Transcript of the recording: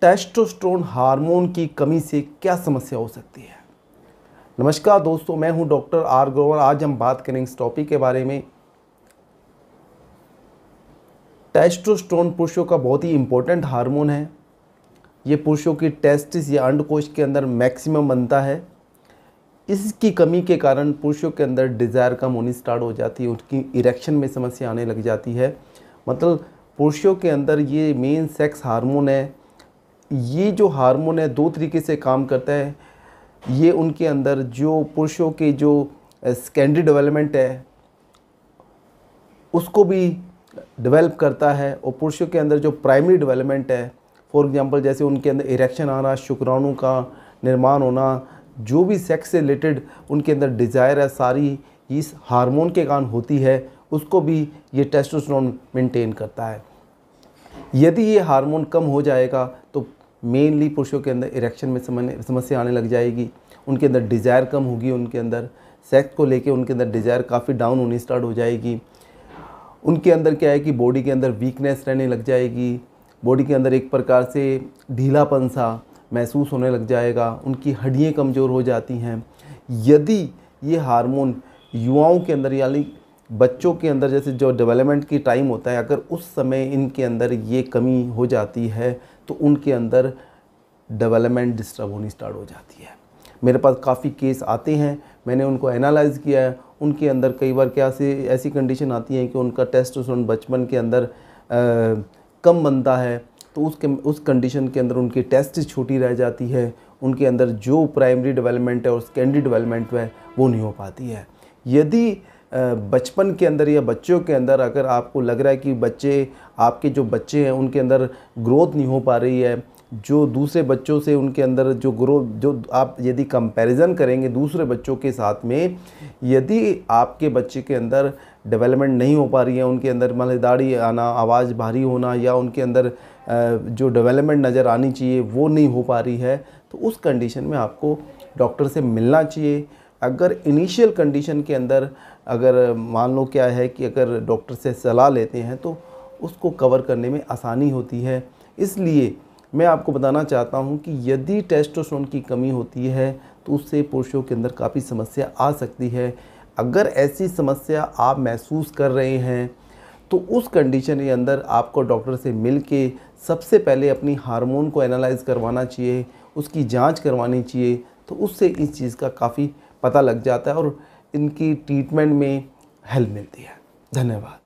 testosterone hormone की कमी से क्या समस्या हो सकती है नमस्कार दोस्तों मैं हूं डॉक्टर आर ग्रोवर आज हम बात करेंगे इस टॉपिक के बारे में टेस्टोस्टेरोन पुरुषों का बहुत ही इम्पोर्टेंट हार्मोन है ये पुरुषों की टेस्टिस या अंडकोश के अंदर मैक्सिमम बनता है इसकी कमी के कारण पुरुषों के अंदर डिज़ायर कम होनी स्टार्ट हो जाती है उनकी इरेक्शन में समस्या आने लग जाती है मतलब पुरुषों के अंदर ये मेन सेक्स हार्मोन है ये जो हार्मोन है दो तरीके से काम करता है ये उनके अंदर जो पुरुषों के जो सेकेंडरी डेवलपमेंट है उसको भी डेवलप करता है और पुरुषों के अंदर जो प्राइमरी डेवलपमेंट है फॉर एग्जांपल जैसे उनके अंदर इरेक्शन आना शुक्राणु का निर्माण होना जो भी सेक्स से रिलेटेड उनके अंदर डिज़ायर है सारी इस हार्मोन के कारण होती है उसको भी ये टेस्टोस्टेरोन मेंटेन करता है यदि ये हार्मोन कम हो जाएगा तो मेनली पुरुषों के अंदर इरेक्शन में समस्या आने लग जाएगी उनके अंदर डिज़ायर कम होगी उनके अंदर सेक्स को लेके उनके अंदर डिज़ायर काफ़ी डाउन होनी स्टार्ट हो जाएगी उनके अंदर क्या है कि बॉडी के अंदर वीकनेस रहने लग जाएगी बॉडी के अंदर एक प्रकार से ढीलापन सा महसूस होने लग जाएगा उनकी हड्डियाँ कमज़ोर हो जाती हैं यदि ये हार्मोन युवाओं के अंदर यानी बच्चों के अंदर जैसे जो डेवलपमेंट की टाइम होता है अगर उस समय इनके अंदर ये कमी हो जाती है तो उनके अंदर डेवलपमेंट डिस्टर्ब होनी स्टार्ट हो जाती है मेरे पास काफ़ी केस आते हैं मैंने उनको एनालाइज किया है उनके अंदर कई बार क्या ऐसी कंडीशन आती है कि उनका टेस्ट बचपन के अंदर आ, कम बनता है तो उसके उस कंडीशन के अंदर उनकी टेस्ट छोटी रह जाती है उनके अंदर जो प्राइमरी डेवलपमेंट है और सेकेंडरी डेवलपमेंट है वो नहीं हो पाती है यदि बचपन के अंदर या बच्चों के अंदर अगर आपको लग रहा है कि बच्चे आपके जो बच्चे हैं उनके अंदर ग्रोथ नहीं हो पा रही है जो दूसरे बच्चों से उनके अंदर जो ग्रोथ जो आप यदि कंपैरिजन करेंगे दूसरे बच्चों के साथ में यदि आपके बच्चे के अंदर डेवलपमेंट नहीं हो पा रही है उनके अंदर मतलब दाढ़ी आना आवाज़ भारी होना या उनके अंदर जो डेवलपमेंट नज़र आनी चाहिए वो नहीं हो पा रही है तो उस कंडीशन में आपको डॉक्टर से मिलना चाहिए अगर इनिशियल कंडीशन के अंदर अगर मान लो क्या है कि अगर डॉक्टर से सलाह लेते हैं तो उसको कवर करने में आसानी होती है इसलिए मैं आपको बताना चाहता हूँ कि यदि टेस्टोस्टेरोन की कमी होती है तो उससे पुरुषों के अंदर काफ़ी समस्या आ सकती है अगर ऐसी समस्या आप महसूस कर रहे हैं तो उस कंडीशन के अंदर आपको डॉक्टर से मिल के सबसे पहले अपनी हारमोन को एनालाइज करवाना चाहिए उसकी जांच करवानी चाहिए तो उससे इस चीज़ का काफ़ी पता लग जाता है और इनकी ट्रीटमेंट में हेल्प मिलती है धन्यवाद